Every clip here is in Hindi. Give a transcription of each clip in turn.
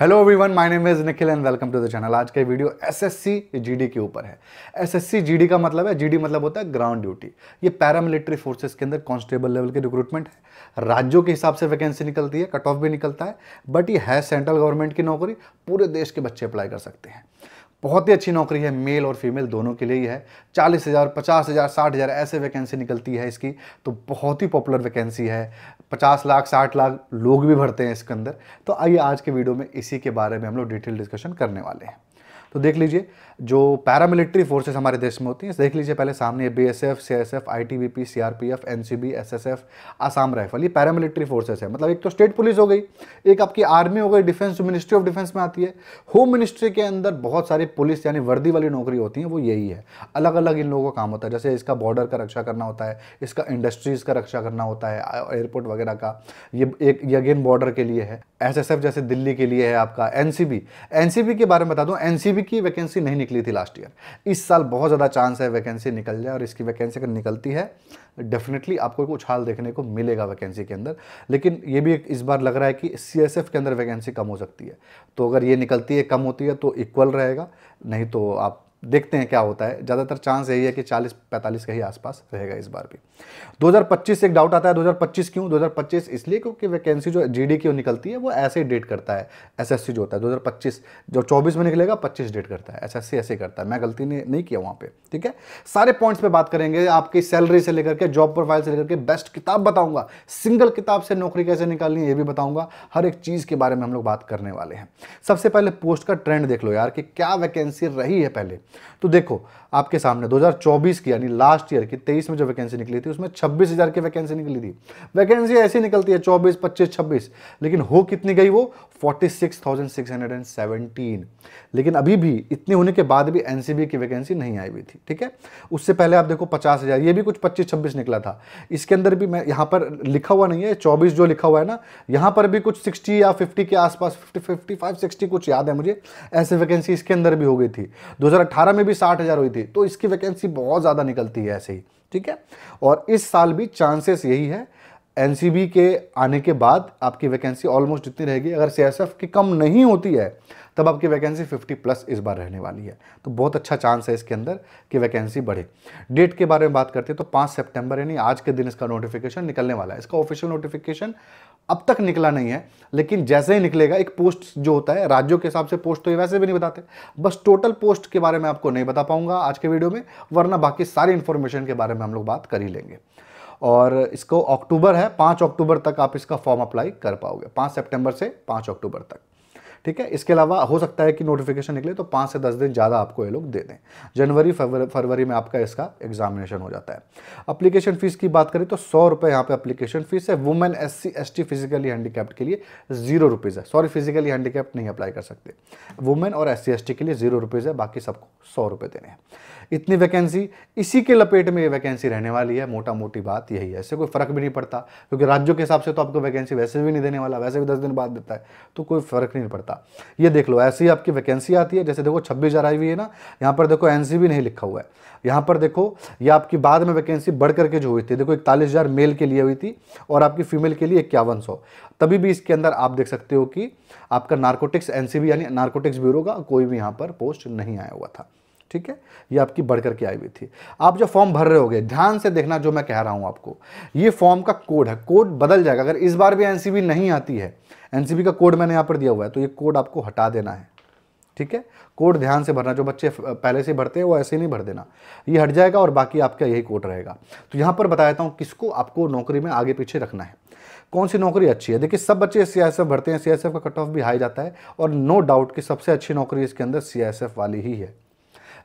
hello everyone my name is Nikhil and welcome to the channel आज का वीडियो एसएससी जीडी के ऊपर है एसएससी जीडी का मतलब है जीडी मतलब होता है ग्राउंड ड्यूटी ये पैरामिलिट्री फोर्सेस के अंदर कांस्टेबल लेवल के रिक्रूटमेंट है राज्यों के हिसाब से वैकेंसी निकलती है कट ऑफ भी निकलता है बट ये है सेंट्रल गवर्नमेंट की नौकरी पूरे देश के बच्चे अप्लाई कर सकते हैं बहुत ही अच्छी नौकरी है मेल और फीमेल दोनों के लिए ही है चालीस हज़ार पचास हज़ार साठ हज़ार ऐसे वैकेंसी निकलती है इसकी तो बहुत ही पॉपुलर वैकेंसी है पचास लाख साठ लाख लोग भी भरते हैं इसके अंदर तो आइए आज के वीडियो में इसी के बारे में हम लोग डिटेल डिस्कशन करने वाले हैं तो देख लीजिए जो पैरामिलिट्री फोर्सेस हमारे देश में होती हैं देख लीजिए पहले सामने B S F C S F I T B P C R P F N C B S S F Assam rifle ये पैरामिलिट्री फोर्सेस है मतलब एक तो स्टेट पुलिस हो गई एक आपकी आर्मी हो गई डिफेंस मिनिस्ट्री ऑफ डिफेंस में आती है होम मिनिस्ट्री के अंदर बहुत सारी पुलिस यानी वर्दी वाली नौकरी होती है वो यही है अलग अलग इन लोगों का काम होता है जैसे इसका बॉर्डर का रक्षा करना होता है इसका इंडस्ट्रीज़ का रक्षा करना होता है एयरपोर्ट वगैरह का ये एक अगेन बॉर्डर के लिए है एस जैसे दिल्ली के लिए है आपका एन के बारे में बता दूँ एन भी की वैकेंसी नहीं निकली थी लास्ट ईयर इस साल बहुत ज़्यादा चांस है वैकेंसी निकल जाए और इसकी वैकेंसी अगर निकलती है डेफिनेटली आपको एक उछाल देखने को मिलेगा वैकेंसी के अंदर लेकिन ये भी इस बार लग रहा है कि सी के अंदर वैकेंसी कम हो सकती है तो अगर ये निकलती है कम होती है तो इक्वल रहेगा नहीं तो आप देखते हैं क्या होता है ज़्यादातर चांस यही है कि 40-45 के ही आसपास रहेगा इस बार भी 2025 से एक डाउट आता है 2025 क्यों 2025 इसलिए क्योंकि वैकेंसी जो डी की निकलती है वो ऐसे ही डेट करता है एसएससी जो होता है 2025 जो 24 में निकलेगा 25 डेट करता है एसएससी ऐसे करता है मैं गलती ने, नहीं किया वहाँ पर ठीक है सारे पॉइंट्स पर बात करेंगे आपकी सैलरी से लेकर के जॉब प्रोफाइल से लेकर के बेस्ट किताब बताऊँगा सिंगल किताब से नौकरी कैसे निकालनी है ये भी बताऊँगा हर एक चीज़ के बारे में हम लोग बात करने वाले हैं सबसे पहले पोस्ट का ट्रेंड देख लो यार कि क्या वैकेंसी रही है पहले तो देखो आपके सामने 2024 की यानी लास्ट ईयर की 23 में जो वैकेंसी निकली थी उसमें 26,000 की वैकेंसी निकली थी वैकेंसी ऐसी निकलती है 24, 25, 26 लेकिन हो कितनी गई वो 46,617 लेकिन अभी भी इतनी होने के बाद भी एनसीबी की वैकेंसी नहीं आई हुई थी ठीक है उससे पहले आप देखो पचास ये भी कुछ पच्चीस छब्बीस निकला था इसके अंदर भी मैं यहाँ पर लिखा हुआ नहीं है चौबीस जो लिखा हुआ है ना यहाँ पर भी कुछ सिक्सटी या फिफ्टी के आसपास फिफ्टी फिफ्टी फाइव कुछ याद है मुझे ऐसे वैकेंसी इसके अंदर भी हो गई थी दो 2018 में भी साठ हज़ार हुई थी तो इसकी वैकेंसी बहुत ज़्यादा निकलती है ऐसे ही ठीक है और इस साल भी चांसेस यही है एन के आने के बाद आपकी वैकेंसी ऑलमोस्ट जितनी रहेगी अगर सी की कम नहीं होती है तब आपकी वैकेंसी 50 प्लस इस बार रहने वाली है तो बहुत अच्छा चांस है इसके अंदर कि वैकेंसी बढ़े डेट के बारे में बात करते हैं तो 5 सितंबर यानी आज के दिन इसका नोटिफिकेशन निकलने वाला है इसका ऑफिशियल नोटिफिकेशन अब तक निकला नहीं है लेकिन जैसे ही निकलेगा एक पोस्ट जो होता है राज्यों के हिसाब से पोस्ट तो ये वैसे भी नहीं बताते बस टोटल पोस्ट के बारे में आपको नहीं बता पाऊंगा आज के वीडियो में वरना बाकी सारी इन्फॉर्मेशन के बारे में हम लोग बात कर ही लेंगे और इसको अक्टूबर है पाँच अक्टूबर तक आप इसका फॉर्म अप्लाई कर पाओगे पाँच सेप्टेम्बर से पाँच अक्टूबर तक ठीक है इसके अलावा हो सकता है कि नोटिफिकेशन निकले तो पाँच से दस दिन ज़्यादा आपको ये लोग दे दें जनवरी फरवरी में आपका इसका एग्जामिनेशन हो जाता है अप्लीकेशन फ़ीस की बात करें तो सौ रुपये यहाँ पर अप्लीकेशन फ़ीस है women S C S T physically handicapped के लिए जीरो रुपीज़ है सॉरी फिजिकली हैंडीकैप नहीं अप्लाई कर सकते वुमेन और एस सी एस टी के लिए जीरो रुपीज़ है बाकी सबको सौ रुपये देने हैं इतनी वैकेंसी इसी के लपेट में ये वैकेंसी रहने वाली है मोटा मोटी बात यही है इससे कोई फ़र्क भी नहीं पड़ता क्योंकि राज्यों के हिसाब से तो आपको वैकेंसी वैसे भी नहीं देने वाला वैसे भी दस दिन बाद देता है तो कोई फ़र्क नहीं पड़ता सकता ये देख लो ऐसी आपकी वैकेंसी आती है जैसे देखो छब्बीस हज़ार आई हुई है ना यहाँ पर देखो एन नहीं लिखा हुआ है यहाँ पर देखो ये आपकी बाद में वैकेंसी बढ़ करके जो हुई थी देखो इकतालीस मेल के लिए हुई थी और आपकी फीमेल के लिए इक्यावन तभी भी इसके अंदर आप देख सकते हो कि आपका नार्कोटिक्स एन यानी नार्कोटिक्स ब्यूरो का कोई भी यहाँ पर पोस्ट नहीं आया हुआ था ठीक है ये आपकी बढ़ करके आई हुई थी आप जो फॉर्म भर रहे हो ध्यान से देखना जो मैं कह रहा हूँ आपको ये फॉर्म का कोड है कोड बदल जाएगा अगर इस बार भी एनसीबी नहीं आती है एनसीबी का कोड मैंने यहाँ पर दिया हुआ है तो ये कोड आपको हटा देना है ठीक है कोड ध्यान से भरना जो बच्चे पहले से भरते हैं वो ऐसे नहीं भर देना ये हट जाएगा और बाकी आपका यही कोड रहेगा तो यहाँ पर बता देता हूँ किसको आपको नौकरी में आगे पीछे रखना है कौन सी नौकरी अच्छी है देखिए सब बच्चे सी भरते हैं सी का कट ऑफ भी हाई जाता है और नो डाउट कि सबसे अच्छी नौकरी इसके अंदर सी वाली ही है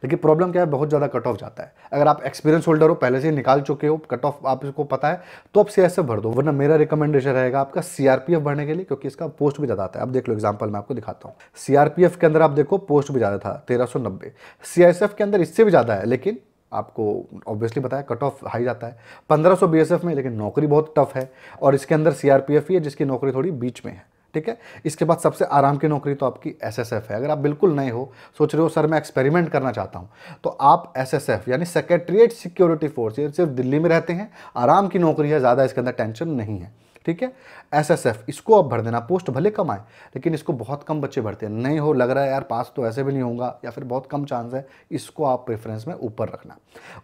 लेकिन प्रॉब्लम क्या है बहुत ज़्यादा कट ऑफ जाता है अगर आप एक्सपीरियंस होल्डर हो पहले से ही निकाल चुके हो कट ऑफ आपको पता है तो आप सी भर दो वरना मेरा रिकमेंडेशन रहेगा आपका सी भरने के लिए क्योंकि इसका पोस्ट भी ज़्यादा आता है आप देख लो एग्जाम्पल मैं आपको दिखाता हूँ सी के अंदर आप देखो पोस्ट भी ज़्यादा था तेरह सौ के अंदर इससे भी ज़्यादा है लेकिन आपको ऑब्वियसली पता है कट ऑफ हाई जाता है 1500 बीएसएफ में लेकिन नौकरी बहुत टफ है और इसके अंदर सीआरपीएफ ही है जिसकी नौकरी थोड़ी बीच में है ठीक है इसके बाद सबसे आराम की नौकरी तो आपकी एसएसएफ है अगर आप बिल्कुल नए हो सोच रहे हो सर मैं एक्सपेरिमेंट करना चाहता हूँ तो आप एसएसएफ यानी सेक्रेटरीट सिक्योरिटी फोर्स ये सिर्फ दिल्ली में रहते हैं आराम की नौकरी है ज़्यादा इसके अंदर टेंशन नहीं है ठीक है एसएसएफ इसको आप भर देना पोस्ट भले कम आए लेकिन इसको बहुत कम बच्चे भरते हैं नहीं हो लग रहा है यार पास तो ऐसे भी नहीं होगा या फिर बहुत कम चांस है इसको आप प्रेफरेंस में ऊपर रखना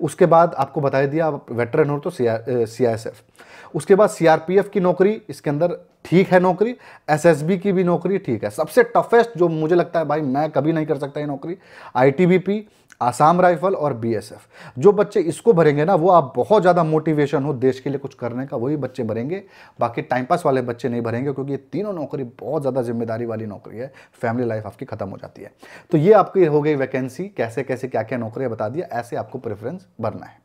उसके बाद आपको बताया दिया आप वेटरन हो तो सी आई एस एफ उसके बाद सी आर पी एफ की नौकरी इसके अंदर ठीक है नौकरी एसएसबी की भी नौकरी ठीक है सबसे टफेस्ट जो मुझे लगता है भाई मैं कभी नहीं कर सकता ये नौकरी आईटीबीपी आसाम राइफल और बीएसएफ जो बच्चे इसको भरेंगे ना वो आप बहुत ज़्यादा मोटिवेशन हो देश के लिए कुछ करने का वही बच्चे भरेंगे बाकी टाइम पास वाले बच्चे नहीं भरेंगे क्योंकि ये तीनों नौकरी बहुत ज़्यादा जिम्मेदारी वाली नौकरी है फैमिली लाइफ आपकी ख़त्म हो जाती है तो ये आपकी हो गई वैकेंसी कैसे कैसे क्या क्या नौकरियाँ बता दिया ऐसे आपको प्रेफरेंस भरना है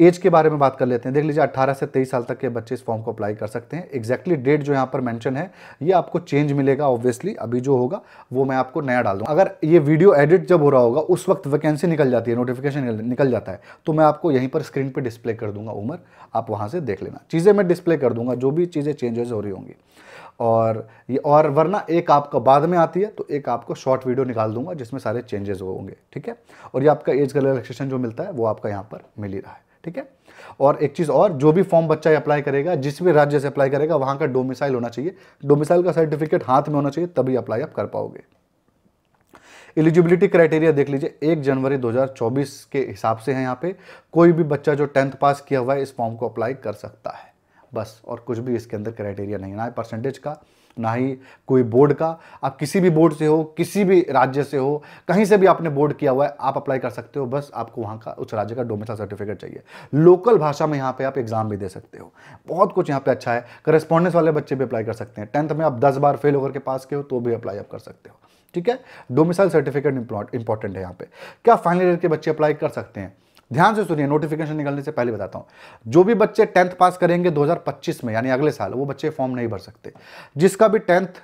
एज के बारे में बात कर लेते हैं देख लीजिए अट्ठारह से तेईस साल तक के बच्चे इस फॉर्म को अप्लाई कर सकते हैं एक्जैक्टली डेट जो यहाँ पर मैंशन है ये आपको चेंज मिलेगा ऑब्वियसली अभी जो होगा वो मैं आपको नया डाल दूँ अगर ये वीडियो एडिट जब हो रहा होगा उस वक्त वैकेंसी निकल जाती है नोटिफिकेशन निकल जाता है तो मैं आपको यहीं पर स्क्रीन पर डिस्प्ले कर दूंगा उम्र आप वहाँ से देख लेना चीज़ें मैं डिस्प्ले कर दूंगा जो भी चीज़ें चेंजेस हो रही होंगी और ये और वरना एक आपका बाद में आती है तो एक आपको शॉर्ट वीडियो निकाल दूंगा जिसमें सारे चेंजेस होंगे ठीक है और ये आपका एज का रिलैक्सेशन जो मिलता है वो आपका यहाँ पर मिल ही रहा है ठीक है और एक चीज़ और जो भी फॉर्म बच्चा अप्लाई करेगा जिस भी राज्य से अप्लाई करेगा वहाँ का डोमिसाइल होना चाहिए डोमिसाइल का सर्टिफिकेट हाथ में होना चाहिए तभी अप्लाई आप कर पाओगे एलिजिबिलिटी क्राइटेरिया देख लीजिए एक जनवरी 2024 के हिसाब से है यहाँ पे कोई भी बच्चा जो टेंथ पास किया हुआ है इस फॉर्म को अप्लाई कर सकता है बस और कुछ भी इसके अंदर क्राइटेरिया नहीं ना परसेंटेज का ना ही कोई बोर्ड का आप किसी भी बोर्ड से हो किसी भी राज्य से हो कहीं से भी आपने बोर्ड किया हुआ है आप अप्लाई कर सकते हो बस आपको वहाँ का उस राज्य का डोमिसाइल सर्टिफिकेट चाहिए लोकल भाषा में यहाँ पे आप एग्ज़ाम भी दे सकते हो बहुत कुछ यहाँ पे अच्छा है करेस्पॉन्डेंस वाले बच्चे भी अप्लाई कर सकते हैं टेंथ में आप दस बार फेल होकर के पास के हो तो भी अप्लाई आप कर सकते हो ठीक है डोमिसाइल सर्टिफिकेट इंपॉर्टेंट है यहाँ पे क्या फाइनल ईयर के बच्चे अप्लाई कर सकते हैं ध्यान से सुनिए नोटिफिकेशन निकलने से पहले बताता हूँ जो भी बच्चे टेंथ पास करेंगे 2025 में यानी अगले साल वो बच्चे फॉर्म नहीं भर सकते जिसका भी टेंथ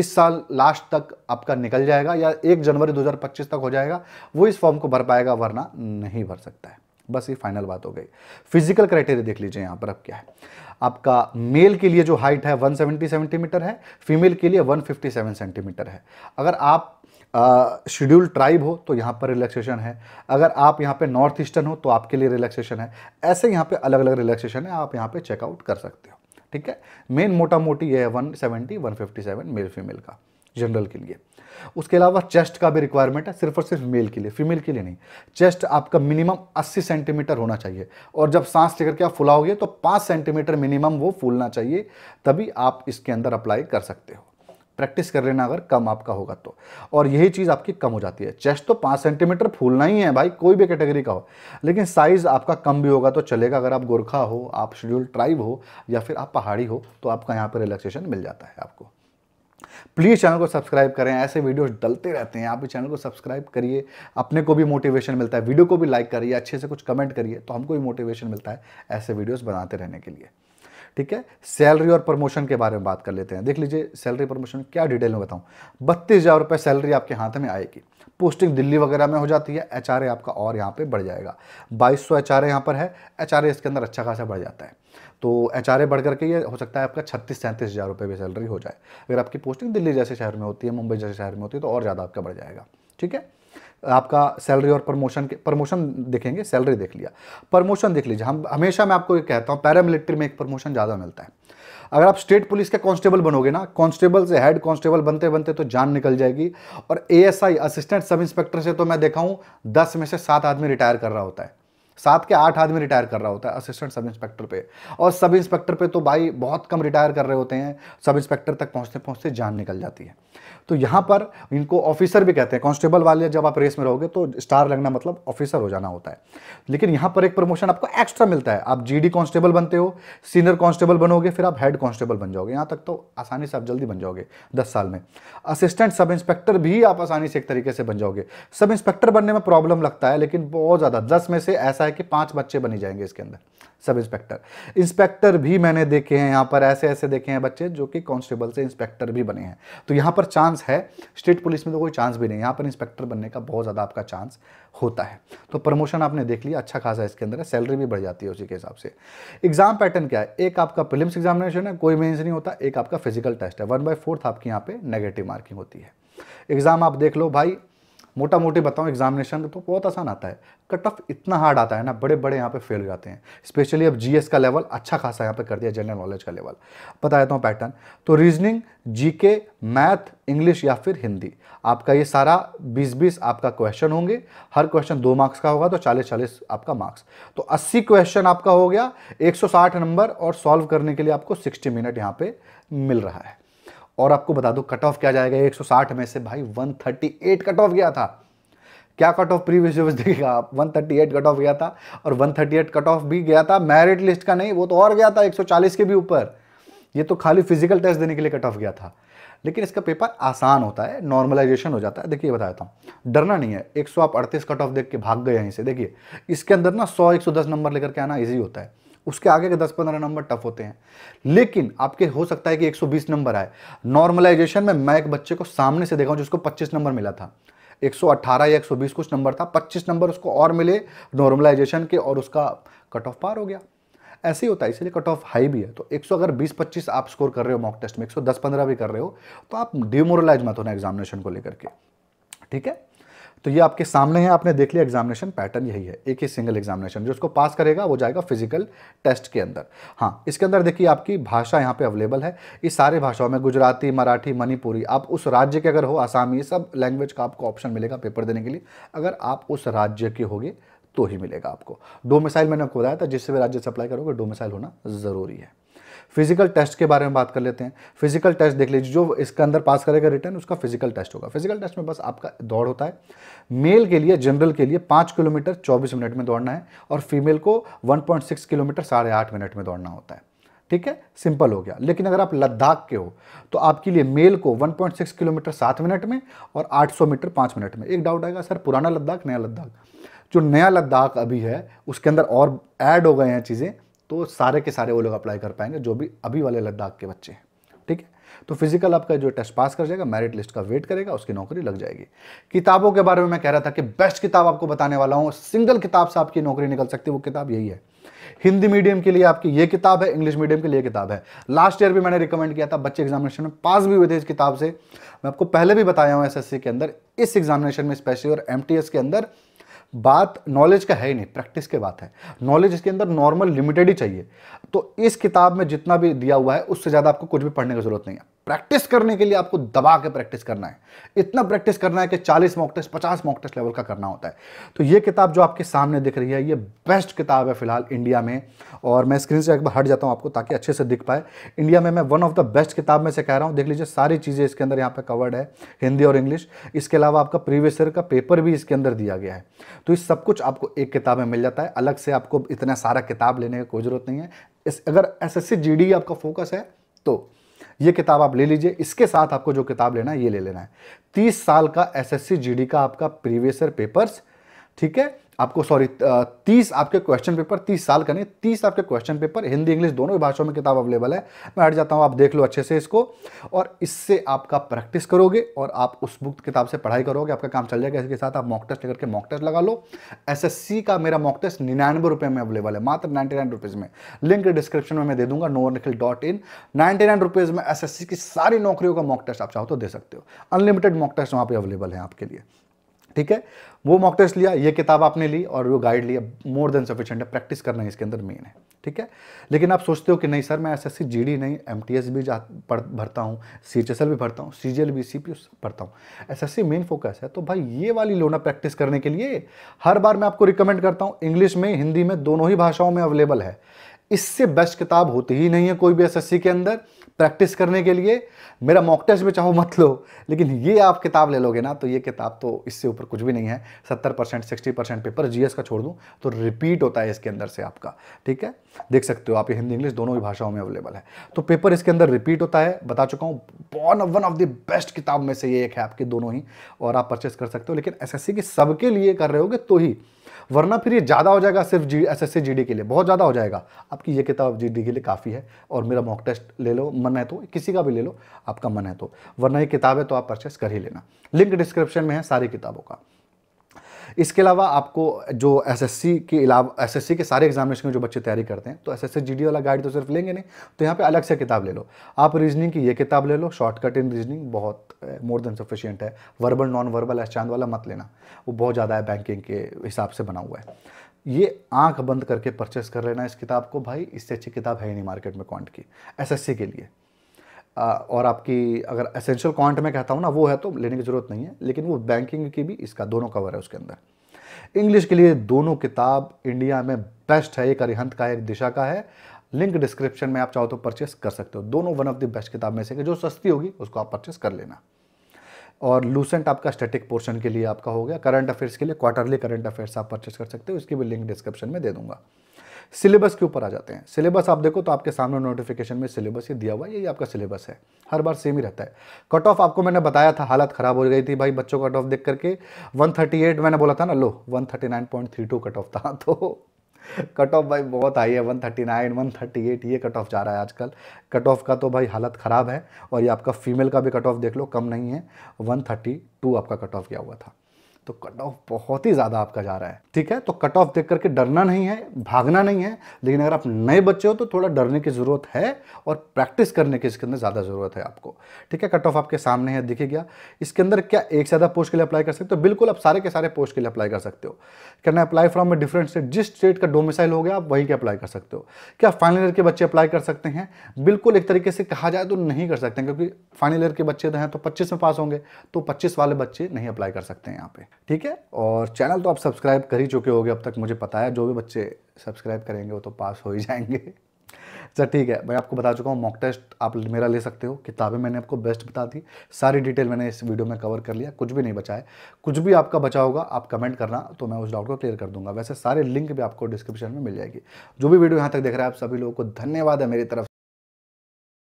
इस साल लास्ट तक आपका निकल जाएगा या एक जनवरी 2025 तक हो जाएगा वो इस फॉर्म को भर पाएगा वरना नहीं भर सकता है बस ये फाइनल बात हो गई फिजिकल क्राइटेरिया देख लीजिए यहाँ पर अब क्या है आपका मेल के लिए जो हाइट है 170 सेंटीमीटर है फीमेल के लिए 157 सेंटीमीटर है अगर आप शेड्यूल ट्राइब हो तो यहाँ पर रिलैक्सेशन है अगर आप यहाँ पे नॉर्थ ईस्टर्न हो तो आपके लिए रिलैक्सेशन है ऐसे यहाँ पे अलग अलग रिलैक्सेशन है आप यहाँ पे चेकआउट कर सकते हो ठीक है मेन मोटा मोटी ये है one seventy one fifty seven male female का जनरल के लिए उसके अलावा चेस्ट का भी रिक्वायरमेंट है सिर्फ और सिर्फ मेल के लिए फीमेल के लिए नहीं चेस्ट आपका मिनिमम 80 सेंटीमीटर होना चाहिए और जब सांस लेकर के आप फुलाओगे तो 5 सेंटीमीटर मिनिमम वो फूलना चाहिए तभी आप इसके अंदर अप्लाई कर सकते हो प्रैक्टिस कर लेना अगर कम आपका होगा तो और यही चीज़ आपकी कम हो जाती है चेस्ट तो पाँच सेंटीमीटर फूलना ही है भाई कोई भी कैटेगरी का हो लेकिन साइज़ आपका कम भी होगा तो चलेगा अगर आप गोरखा हो आप शेड्यूल ट्राइब हो या फिर आप पहाड़ी हो तो आपका यहाँ पर रिलैक्सेशन मिल जाता है आपको प्लीज़ चैनल को सब्सक्राइब करें ऐसे वीडियोस डलते रहते हैं आप भी चैनल को सब्सक्राइब करिए अपने को भी मोटिवेशन मिलता है वीडियो को भी लाइक करिए अच्छे से कुछ कमेंट करिए तो हमको भी मोटिवेशन मिलता है ऐसे वीडियोस बनाते रहने के लिए ठीक है सैलरी और प्रमोशन के बारे में बात कर लेते हैं देख लीजिए सैलरी प्रमोशन क्या डिटेल में बताऊं बत्तीस हज़ार रुपये सैलरी आपके हाथ में आएगी पोस्टिंग दिल्ली वगैरह में हो जाती है एच आपका और यहाँ पर बढ़ जाएगा बाईस सौ एच यहाँ पर है एच इसके अंदर अच्छा खासा बढ़ जाता है तो एच बढ़ करके ये हो सकता है आपका छत्तीस सैंतीस हज़ार रुपये भी सैलरी हो जाए अगर आपकी पोस्टिंग दिल्ली जैसे शहर में होती है मुंबई जैसे शहर में होती है तो और ज़्यादा आपका बढ़ जाएगा ठीक है आपका सैलरी और प्रमोशन के प्रमोशन देखेंगे सैलरी देख लिया प्रमोशन देख लीजिए हम हमेशा मैं आपको ये कहता हूँ पैरामिलिट्री में एक प्रमोशन ज़्यादा मिलता है अगर आप स्टेट पुलिस के कांस्टेबल बनोगे ना कांस्टेबल से हेड कांस्टेबल बनते बनते तो जान निकल जाएगी और एएसआई असिस्टेंट सब इंस्पेक्टर से तो मैं देखा हूँ दस में से सात आदमी रिटायर कर रहा होता है सात के आठ आदमी रिटायर कर रहा होता है असिस्टेंट सब इंस्पेक्टर पे और सब इंस्पेक्टर पे तो भाई बहुत कम रिटायर कर रहे होते हैं सब इंस्पेक्टर तक पहुंचते पहुंचते जान निकल जाती है तो यहाँ पर इनको ऑफिसर भी कहते हैं कांस्टेबल वाले जब आप रेस में रहोगे तो स्टार लगना मतलब ऑफिसर हो जाना होता है लेकिन यहाँ पर एक प्रमोशन आपको एक्स्ट्रा मिलता है आप जीडी कांस्टेबल बनते हो सीनियर कांस्टेबल बनोगे फिर आप हेड कांस्टेबल बन जाओगे यहाँ तक तो आसानी से आप जल्दी बन जाओगे दस साल में असिस्टेंट सब इंस्पेक्टर भी आप आसानी से एक तरीके से बन जाओगे सब इंस्पेक्टर बनने में प्रॉब्लम लगता है लेकिन बहुत ज़्यादा दस में से ऐसा है कि पांच बच्चे बने जाएंगे इसके अंदर सब इंस्पेक्टर इंस्पेक्टर भी मैंने देखे हैं यहाँ पर ऐसे ऐसे देखे हैं बच्चे जो कि कांस्टेबल से इंस्पेक्टर भी बने हैं तो यहाँ पर चांस है स्टेट पुलिस में तो कोई चांस भी नहीं यहाँ पर इंस्पेक्टर बनने का बहुत ज़्यादा आपका चांस होता है तो प्रमोशन आपने देख लिया अच्छा खासा इसके अंदर सैलरी भी बढ़ जाती है उसी के हिसाब से एग्जाम पैटर्न क्या है एक आपका प्रिलिम्स एग्जामिनेशन है कोई मेन्स नहीं होता एक आपका फिजिकल टेस्ट है वन बाई फोर्थ तो आपकी यहाँ पे नेगेटिव मार्किंग होती है एग्जाम आप देख लो भाई मोटा मोटी बताऊँ एग्जामिनेशन तो बहुत आसान आता है कट ऑफ इतना हार्ड आता है ना बड़े बड़े यहाँ पे फेल जाते हैं स्पेशली अब जीएस का लेवल अच्छा खासा यहाँ पे कर दिया जनरल नॉलेज का लेवल बता देता हूँ पैटर्न तो रीजनिंग जीके मैथ इंग्लिश या फिर हिंदी आपका ये सारा बीस बीस आपका क्वेश्चन होंगे हर क्वेश्चन दो मार्क्स का होगा तो चालीस चालीस आपका मार्क्स तो अस्सी क्वेश्चन आपका हो गया एक नंबर और सॉल्व करने के लिए आपको सिक्सटी मिनट यहाँ पे मिल रहा है और आपको बता दो कट ऑफ क्या जाएगा 160 में से भाई 138 कट ऑफ गया था क्या कट ऑफ प्रीवियस ईयर देखिएगा आप 138 कट ऑफ गया था और 138 कट ऑफ भी गया था मेरिट लिस्ट का नहीं वो तो और गया था 140 के भी ऊपर ये तो खाली फिजिकल टेस्ट देने के लिए कट ऑफ गया था लेकिन इसका पेपर आसान होता है नॉर्मलाइजेशन हो जाता है देखिए देता हूँ डरना नहीं है एक सौ आप अड़तीस कट ऑफ देख के भाग गए यहीं से देखिए इसके अंदर ना सौ एक सौ दस नंबर लेकर के आना ईजी होता है उसके आगे के 10-15 नंबर टफ होते हैं लेकिन आपके हो सकता है कि 120 नंबर आए नॉर्मलाइजेशन में मैं एक बच्चे को सामने से देखा जिसको 25 नंबर मिला था 118 या 120 कुछ नंबर था 25 नंबर उसको और मिले नॉर्मलाइजेशन के और उसका कट ऑफ पार हो गया ऐसे ही होता है इसलिए कट ऑफ हाई भी है तो 100 अगर 20-25 आप स्कोर कर रहे हो मॉक टेस्ट में 110-15 भी कर रहे हो तो आप डिमोरलाइज मत होना एग्जामिनेशन को लेकर के ठीक है तो ये आपके सामने है आपने देख लिया एग्जामिनेशन पैटर्न यही है एक ही सिंगल एग्जामिनेशन जो उसको पास करेगा वो जाएगा फिजिकल टेस्ट के अंदर हाँ इसके अंदर देखिए आपकी भाषा यहाँ पे अवेलेबल है इस सारे भाषाओं में गुजराती मराठी मणिपुरी आप उस राज्य के अगर हो आसामी सब लैंग्वेज का आपको ऑप्शन मिलेगा पेपर देने के लिए अगर आप उस राज्य के होगे तो ही मिलेगा आपको डोमिसाइल मैंने आपको बताया था जिससे भी राज्य सप्लाई करोगे डोमिसाइल होना ज़रूरी है फिजिकल टेस्ट के बारे में बात कर लेते हैं फिजिकल टेस्ट देख लीजिए जो इसके अंदर पास करेगा रिटर्न उसका फिजिकल टेस्ट होगा फिजिकल टेस्ट में बस आपका दौड़ होता है मेल के लिए जनरल के लिए पाँच किलोमीटर चौबीस मिनट में दौड़ना है और फीमेल को वन किलोमीटर साढ़े मिनट में दौड़ना होता है ठीक है सिंपल हो गया लेकिन अगर आप लद्दाख के हो तो आपके लिए मेल को 1.6 किलोमीटर सात मिनट में और 800 मीटर पाँच मिनट में एक डाउट आएगा सर पुराना लद्दाख नया लद्दाख जो नया लद्दाख अभी है उसके अंदर और ऐड हो गए हैं चीज़ें तो सारे के सारे वो लोग अप्लाई कर पाएंगे जो भी अभी वाले लद्दाख के बच्चे हैं ठीक है तो फिजिकल आपका जो टेस्ट पास कर जाएगा मेरिट लिस्ट का वेट करेगा उसकी नौकरी लग जाएगी किताबों के बारे में मैं कह रहा था कि बेस्ट किताब आपको बताने वाला हूँ सिंगल किताब से आपकी नौकरी निकल सकती है वो किताब यही है हिंदी मीडियम के लिए आपकी ये किताब है इंग्लिश मीडियम के लिए किताब है लास्ट ईयर भी मैंने रिकमेंड किया था बच्चे एग्जामिनेशन में पास भी हुए थे इस किताब से मैं आपको पहले भी बताया हूँ एसएससी के अंदर इस एग्जामिनेशन में स्पेशली और एमटीएस के अंदर बात नॉलेज का है ही नहीं प्रैक्टिस के बात है नॉलेज इसके अंदर नॉर्मल लिमिटेड ही चाहिए तो इस किताब में जितना भी दिया हुआ है उससे ज़्यादा आपको कुछ भी पढ़ने की ज़रूरत नहीं है प्रैक्टिस करने के लिए आपको दबा के प्रैक्टिस करना है इतना प्रैक्टिस करना है कि 40 mock test 50 mock test level का करना होता है तो ये किताब जो आपके सामने दिख रही है ये बेस्ट किताब है फिलहाल इंडिया में और मैं स्क्रीन से एक बार हट जाता हूँ आपको ताकि अच्छे से दिख पाए इंडिया में मैं वन ऑफ द बेस्ट किताब में से कह रहा हूँ देख लीजिए सारी चीज़ें इसके अंदर यहाँ पर कवर्ड है हिंदी और इंग्लिश इसके अलावा आपका प्रीवियस ईयर का पेपर भी इसके अंदर दिया गया है तो इस सब कुछ आपको एक किताब में मिल जाता है अलग से आपको इतना सारा किताब लेने की कोई ज़रूरत नहीं है इस अगर एस एस e आपका फोकस है तो ये किताब आप ले लीजिए इसके साथ आपको जो किताब लेना है ये ले लेना है तीस साल का एस एस का आपका प्रीवियसर पेपर्स ठीक है आपको सॉरी तीस आपके क्वेश्चन पेपर तीस साल का नहीं तीस आपके क्वेश्चन पेपर हिंदी इंग्लिश दोनों भाषाओं में किताब अवेलेबल है मैं हट जाता हूँ आप देख लो अच्छे से इसको और इससे आपका प्रैक्टिस करोगे और आप उस बुक किताब से पढ़ाई करोगे आपका काम चल जाएगा इसके साथ आप मॉक टेस्ट लेकर के मॉक टेस्ट लगा लो एसएससी का मेरा मॉक टेस्ट निन्यानवे रुपये में अवेलेबल है मात्र नाइन्टी नाइन रुपीज़ में लिंक डिस्क्रिप्शन में मैं दे दूंगा नोवर Nikhil dot in ninety nine rupees में एस की सारी नौकरियों का मॉक टेस्ट आप चाहो तो दे सकते हो अनलिमिटेड मॉक टेस्ट वहाँ पर अवेलेबल है आपके लिए ठीक है वो मॉक टेस्ट लिया ये किताब आपने ली और वो गाइड लिया मोर देन सफिशिएंट है प्रैक्टिस करना इसके अंदर मेन है ठीक है लेकिन आप सोचते हो कि नहीं सर मैं S S C G D नहीं एम टी एस भी जा पढ़ भरता हूँ सी एच एस एल भी भरता हूँ सी जी एल भी सी पी भरता हूँ S S C main focus है तो भाई ये वाली लोना प्रैक्टिस करने के लिए हर बार मैं आपको रिकमेंड करता हूँ इंग्लिश में हिंदी में दोनों ही भाषाओं में अवेलेबल है इससे बेस्ट किताब होती ही नहीं है कोई भी एस के अंदर प्रैक्टिस करने के लिए मेरा मॉक टेस्ट में चाहो मत लो लेकिन ये आप किताब ले लोगे ना तो ये किताब तो इससे ऊपर कुछ भी नहीं है सत्तर percent sixty percent paper GS का छोड़ दूँ तो रिपीट होता है इसके अंदर से आपका ठीक है देख सकते हो आप ये हिंदी इंग्लिश दोनों ही भाषाओं में अवेलेबल है तो पेपर इसके अंदर रिपीट होता है बता चुका हूँ वन ऑफ द बेस्ट किताब में से ये एक है आपके दोनों ही और आप परचेस कर सकते हो लेकिन एस की सबके लिए कर रहे होगे तो ही वरना फिर ये ज़्यादा हो जाएगा सिर्फ जी एस एस के लिए बहुत ज़्यादा हो जाएगा आपकी ये किताब जी के लिए काफ़ी है और मेरा मॉक टेस्ट ले लो मन है तो किसी का भी ले लो आपका मन है तो वरना ये किताब है तो आप परचेस कर ही लेना लिंक डिस्क्रिप्शन में है सारी किताबों का इसके अलावा आपको जो एसएससी के अलावा एसएससी के सारे एग्जामिनेशन में जो बच्चे तैयारी करते हैं तो एसएससी जीडी वाला गाइड तो सिर्फ लेंगे नहीं तो यहाँ पर अलग से किताब ले लो आप रीजनिंग की ये किताब ले लो शॉर्टकट इन रीजनिंग बहुत मोर देन सफिशियंट है वर्बल नॉन वर्बल चांद वाला मत लेना वो बहुत ज़्यादा है बैंकिंग के हिसाब से बना हुआ है ये आंख बंद करके परचेस कर लेना इस किताब को भाई इससे अच्छी किताब है ही नहीं मार्केट में क्वांट की एसएससी के लिए और आपकी अगर एसेंशियल क्वांट में कहता हूँ ना वो है तो लेने की ज़रूरत नहीं है लेकिन वो बैंकिंग की भी इसका दोनों कवर है उसके अंदर इंग्लिश के लिए दोनों किताब इंडिया में बेस्ट है एक अरिहंत का है एक दिशा का है लिंक डिस्क्रिप्शन में आप चाहो तो परचेस कर सकते हो दोनों वन ऑफ द बेस्ट किताब में से जो सस्ती होगी उसको आप परचेस कर लेना और लूसेंट आपका स्टैटिक पोर्शन के लिए आपका हो गया करंट अफेयर्स के लिए क्वार्टरली करंट अफेयर्स आप परचेस कर सकते हो इसकी भी लिंक डिस्क्रिप्शन में दे दूंगा सिलेबस के ऊपर आ जाते हैं सिलेबस आप देखो तो आपके सामने नोटिफिकेशन में सिलेबस ये दिया हुआ है यही आपका सिलेबस है हर बार सेम ही रहता है कट ऑफ आपको मैंने बताया था हालत ख़राब हो गई थी भाई बच्चों का कट ऑफ देख करके 138 मैंने बोला था ना लो 139.32 कट ऑफ था तो कट ऑफ भाई बहुत आई है 139, 138 ये कट ऑफ जा रहा है आजकल कट ऑफ का तो भाई हालत ख़राब है और ये आपका फीमेल का भी कट ऑफ देख लो कम नहीं है टू आपका कट ऑफ गया हुआ था तो कट ऑफ बहुत ही ज़्यादा आपका जा रहा है ठीक है तो कट ऑफ देख करके डरना नहीं है भागना नहीं है लेकिन अगर आप नए बच्चे हो तो थोड़ा डरने की ज़रूरत है और प्रैक्टिस करने की इसके अंदर ज़्यादा ज़रूरत है आपको ठीक है कट ऑफ आपके सामने है दिखे गया इसके अंदर क्या एक से ज़्यादा पोस्ट के लिए अप्लाई कर सकते हो बिल्कुल आप सारे के सारे पोस्ट के लिए अप्लाई कर सकते हो करना apply from a different state जिस स्टेट का डोमिसाइल हो गया आप वहीं के अप्लाई कर सकते हो क्या फाइनल ईयर के बच्चे अप्लाई कर सकते हैं बिल्कुल एक तरीके से कहा जाए तो नहीं कर सकते क्योंकि फाइनल ईयर के बच्चे तो हैं तो पच्चीस में पास होंगे तो पच्चीस वाले बच्चे नहीं अप्लाई कर सकते हैं यहाँ पे ठीक है और चैनल तो आप सब्सक्राइब कर ही चुके होंगे अब तक मुझे पता है जो भी बच्चे सब्सक्राइब करेंगे वो तो पास हो ही जाएंगे अच्छा ठीक है मैं आपको बता चुका हूँ मॉक टेस्ट आप मेरा ले सकते हो किताबें मैंने आपको बेस्ट बता दी सारी डिटेल मैंने इस वीडियो में कवर कर लिया कुछ भी नहीं बचा है कुछ भी आपका बचा होगा आप कमेंट करना तो मैं उस डाउट को क्लियर कर दूंगा वैसे सारे लिंक भी आपको डिस्क्रिप्शन में मिल जाएगी जो भी वीडियो यहाँ तक देख रहे हैं आप सभी लोगों को धन्यवाद है मेरी तरफ